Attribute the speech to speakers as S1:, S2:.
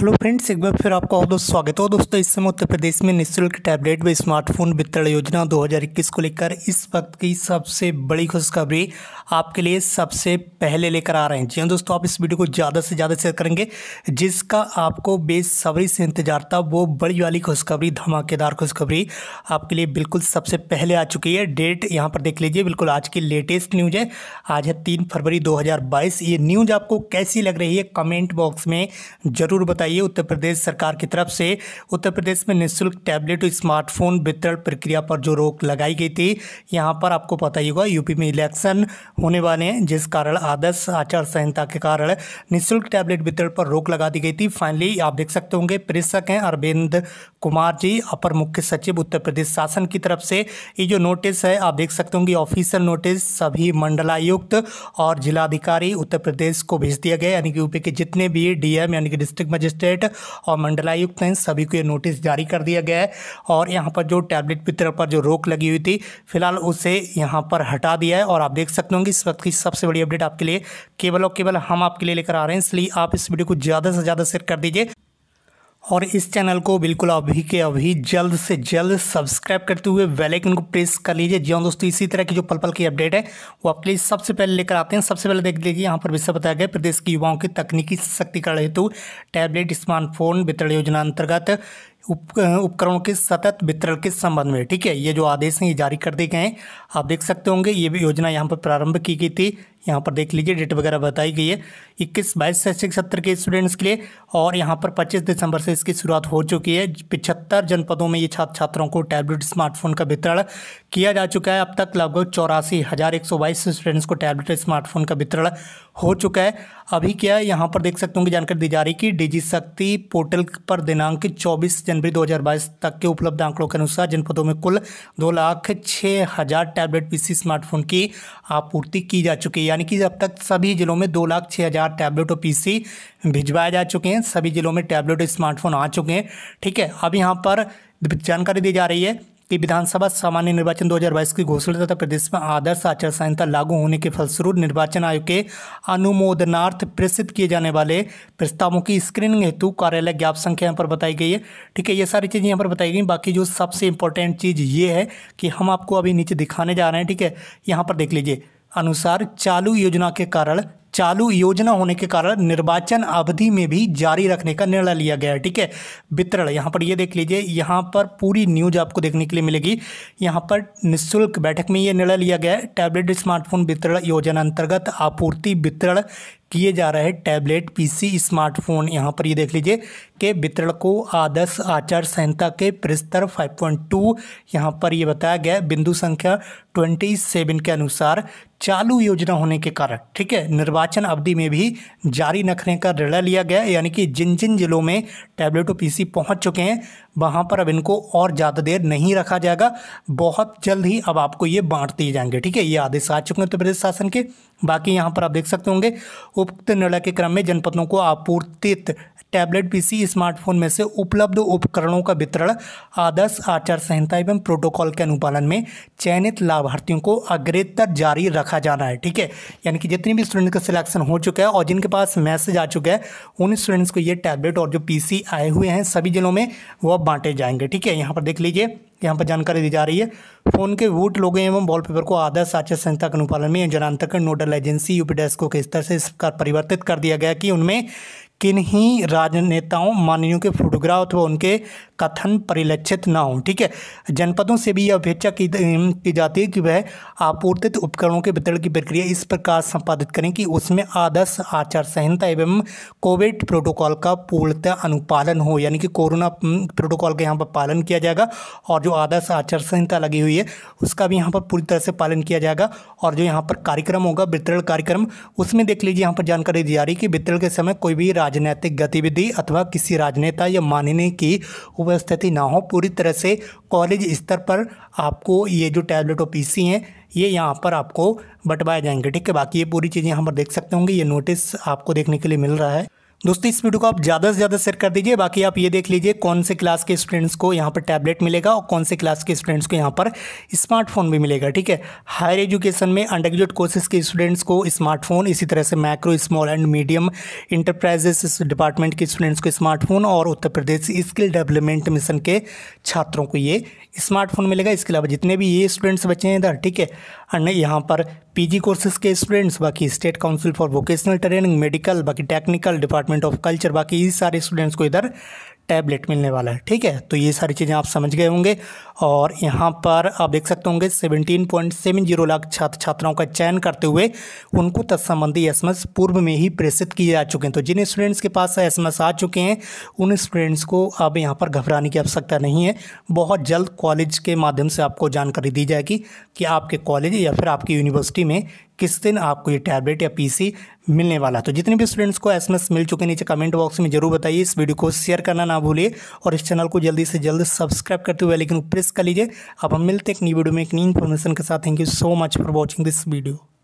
S1: hello friends एक बार फिर आपका बहुत स्वागत हो दोस्तों इस समय उत्तर प्रदेश में निःशुल्क टैबलेट व स्मार्टफोन वितरण योजना 2021 को लेकर इस वक्त की सबसे बड़ी खुशखबरी आपके लिए सबसे पहले लेकर आ रहे हैं जी हाँ दोस्तों आप इस वीडियो को ज़्यादा से ज़्यादा शेयर करेंगे जिसका आपको बेसब्री से इंतजार था वो बड़ी वाली खुशखबरी धमाकेदार खुशखबरी आपके लिए बिल्कुल सबसे पहले आ चुकी है डेट यहाँ पर देख लीजिए बिल्कुल आज की लेटेस्ट न्यूज है आज है तीन फरवरी दो ये न्यूज़ आपको कैसी लग रही है कमेंट बॉक्स में ज़रूर बताइए चाहिए उत्तर प्रदेश सरकार की तरफ से उत्तर प्रदेश में निःशुल्क टैबलेट और स्मार्टफोन वितरण प्रक्रिया पर जो रोक लगाई गई थी यहाँ पर आपको पता ही होगा यूपी में इलेक्शन होने वाले हैं जिस कारण आदर्श आचार संहिता के कारण निःशुल्क टैबलेट वितरण पर रोक लगा दी गई थी फाइनली आप देख सकते होंगे प्रेषक हैं अरविंद कुमार जी अपर मुख्य सचिव उत्तर प्रदेश शासन की तरफ से ये जो नोटिस है आप देख सकते होंगे ऑफिशियल नोटिस सभी मंडलायुक्त और जिलाधिकारी उत्तर प्रदेश को भेज दिया गया यानी कि यूपी के जितने भी डीएम यानी कि डिस्ट्रिक्ट मजिस्ट्रेट मजिस्ट्रेट और मंडलायुक्त हैं सभी को ये नोटिस जारी कर दिया गया है और यहाँ पर जो टैबलेट वितरण पर जो रोक लगी हुई थी फिलहाल उसे यहाँ पर हटा दिया है और आप देख सकते होंगे इस वक्त की सबसे बड़ी अपडेट आपके लिए केवल और केवल हम आपके लिए लेकर आ रहे हैं इसलिए आप इस वीडियो को ज़्यादा से ज़्यादा शेयर कर दीजिए और इस चैनल को बिल्कुल अभी के अभी जल्द से जल्द सब्सक्राइब करते हुए बेल आइकन को प्रेस कर लीजिए जी हाँ दोस्तों इसी तरह की जो पल पल की अपडेट है वो आप प्लीज़ सबसे पहले लेकर आते हैं सबसे पहले देख लीजिए यहाँ पर विषय बताया गया प्रदेश के युवाओं के तकनीकी सशक्तिकरण हेतु टैबलेट स्मार्टफोन वितरण योजना अंतर्गत उप उपकरणों के सतत वितरण के संबंध में ठीक है ये जो आदेश हैं ये जारी कर दिए गए हैं आप देख सकते होंगे ये भी योजना यहाँ पर प्रारंभ की गई थी यहाँ पर देख लीजिए डेट वगैरह बताई गई है इक्कीस बाईस शैक्षिक सत्र के स्टूडेंट्स के लिए और यहाँ पर 25 दिसंबर से इसकी शुरुआत हो चुकी है पिछहत्तर जनपदों में ये छात्र छात्रों को टैबलेट स्मार्टफोन का वितरण किया जा चुका है अब तक लगभग चौरासी हज़ार एक सौ बाईस स्टूडेंट्स को टैबलेट स्मार्टफोन का वितरण हो चुका है अभी क्या है यहाँ पर देख सकते होंगे जानकारी दी जा रही कि डिजी शक्ति पोर्टल पर दिनांक 24 जनवरी 2022 तक के उपलब्ध आंकड़ों के अनुसार जनपदों में कुल दो लाख छः हज़ार टैबलेट पीसी स्मार्टफोन की आपूर्ति की जा चुकी है यानी कि अब तक सभी जिलों में दो लाख छः हज़ार टैबलेट और पीसी भिजवाए जा चुके हैं सभी जिलों में टैबलेट और स्मार्टफोन आ चुके हैं ठीक है अब यहाँ पर जानकारी दी जा रही है कि विधानसभा सामान्य निर्वाचन 2022 की घोषणा तथा प्रदेश में आदर्श आचार संहिता लागू होने के फलस्वरूप निर्वाचन आयोग के अनुमोदनार्थ प्रेषित किए जाने वाले प्रस्तावों की स्क्रीनिंग हेतु कार्यालय ज्ञाप संख्या यहाँ पर बताई गई है ठीक है ये सारी चीज़ें यहाँ पर बताई गई बाकी जो सबसे इंपॉर्टेंट चीज़ ये है कि हम आपको अभी नीचे दिखाने जा रहे हैं ठीक है यहाँ पर देख लीजिए अनुसार चालू योजना के कारण चालू योजना होने के कारण निर्वाचन अवधि में भी जारी रखने का निर्णय लिया गया है ठीक है वितरण यहाँ पर ये देख लीजिए यहाँ पर पूरी न्यूज आपको देखने के लिए मिलेगी यहाँ पर निःशुल्क बैठक में ये निर्णय लिया गया है टैबलेट स्मार्टफोन वितरण योजना अंतर्गत आपूर्ति वितरण किए जा रहे टैबलेट पीसी स्मार्टफोन यहाँ पर ये देख लीजिए के वितरण को आदर्श आचार संहिता के परिस्तर 5.2 यहाँ पर यह बताया गया बिंदु संख्या 27 के अनुसार चालू योजना होने के कारण ठीक है निर्वाचन अवधि में भी जारी रखने का निर्णय लिया गया यानी कि जिन जिन जिलों में टैबलेट और पीसी पहुंच चुके हैं वहां पर अब इनको और ज़्यादा देर नहीं रखा जाएगा बहुत जल्द ही अब आपको ये बांट दिए जाएंगे ठीक है ये आदेश आ चुके हैं प्रदेश शासन के बाकी यहाँ पर आप देख सकते होंगे उपयुक्त निर्णय के क्रम में जनपदों को आपूर्तित टैबलेट पीसी स्मार्टफोन में से उपलब्ध उपकरणों का वितरण आदर्श आचार संहिता एवं प्रोटोकॉल के अनुपालन में चयनित लाभार्थियों को अग्रेतर जारी रखा जाना है ठीक है यानी कि जितने भी स्टूडेंट का सिलेक्शन हो चुका है और जिनके पास मैसेज आ चुका है उन स्टूडेंट्स को ये टैबलेट और जो पी आए हुए हैं सभी जिलों में वह बांटे जाएंगे ठीक है यहाँ पर देख लीजिए यहाँ पर जानकारी दी जा रही है फोन के वोट लोगों एवं वॉलपेपर को आदर्श आचार संहिता के अनुपालन में जनांतक नोडल एजेंसी यूपी डेस्को के स्तर से इसका परिवर्तित कर दिया गया कि उनमें किन ही राजनेताओं माननीयों के फोटोग्राफ अथवा उनके कथन परिलक्षित ना हों ठीक है जनपदों से भी यह अपेक्षा की, की जाती है कि वह आपूर्तित उपकरणों के वितरण की प्रक्रिया इस प्रकार संपादित करें कि उसमें आदर्श आचार संहिता एवं कोविड प्रोटोकॉल का पूर्णतः अनुपालन हो यानी कि कोरोना प्रोटोकॉल का यहाँ पर पालन किया जाएगा और जो आदर्श आचार संहिता लगी हुई है उसका भी यहाँ पर पूरी तरह से पालन किया जाएगा और जो यहाँ पर कार्यक्रम होगा वितरण कार्यक्रम उसमें देख लीजिए यहाँ पर जानकारी दी जा रही है कि वितरण के समय कोई भी राज राजनीतिक गतिविधि अथवा किसी राजनेता या मानने की उपस्थिति ना हो पूरी तरह से कॉलेज स्तर पर आपको ये जो टैबलेट और पीसी हैं ये यहाँ पर आपको बंटवाए जाएंगे ठीक है बाकी ये पूरी चीज़ें यहाँ पर देख सकते होंगे ये नोटिस आपको देखने के लिए मिल रहा है दोस्तों इस वीडियो को आप ज़्यादा से ज़्यादा शेयर कर दीजिए बाकी आप ये देख लीजिए कौन से क्लास के स्टूडेंट्स को यहाँ पर टैबलेट मिलेगा और कौन से क्लास के स्टूडेंट्स को यहाँ पर स्मार्टफोन भी मिलेगा ठीक है हायर एजुकेशन में अंडर ग्रेजुएट कोर्सेज के स्टूडेंट्स को स्मार्टफोन इसी तरह से micro small and medium enterprises department के स्टूडेंट्स को स्मार्टफोन और Uttar Pradesh skill development mission के छात्रों को ये स्मार्टफोन मिलेगा इसके अलावा जितने भी ये स्टूडेंट्स बचे हैं इधर ठीक है अन्य यहाँ पर पीजी कोर्सेज के स्टूडेंट्स बाकी state council for vocational training medical बाकी technical department department of culture बाकी सारे स्टूडेंट्स को इधर टैबलेट मिलने वाला है ठीक है तो ये सारी चीज़ें आप समझ गए होंगे और यहाँ पर आप देख सकते होंगे 17.70 लाख छात्र छात्राओं का चयन करते हुए उनको तत्संबंधी एस पूर्व में ही प्रेषित किए जा चुके हैं तो जिन स्टूडेंट्स के पास एस एम आ चुके हैं उन स्टूडेंट्स को अब यहाँ पर घबराने की आवश्यकता नहीं है बहुत जल्द कॉलेज के माध्यम से आपको जानकारी दी जाएगी कि आपके कॉलेज या फिर आपकी यूनिवर्सिटी में किस दिन आपको ये टैबलेट या पीसी मिलने वाला तो जितने भी स्टूडेंट्स को एसएमएस मिल चुके नीचे कमेंट बॉक्स में जरूर बताइए इस वीडियो को शेयर करना ना भूलिए और इस चैनल को जल्दी से जल्द सब्सक्राइब करते हुए लेकिन प्रेस कर लीजिए अब हम मिलते हैं एक नई वीडियो में एक नई इन्फॉर्मेशन के साथ thank you so much for watching this video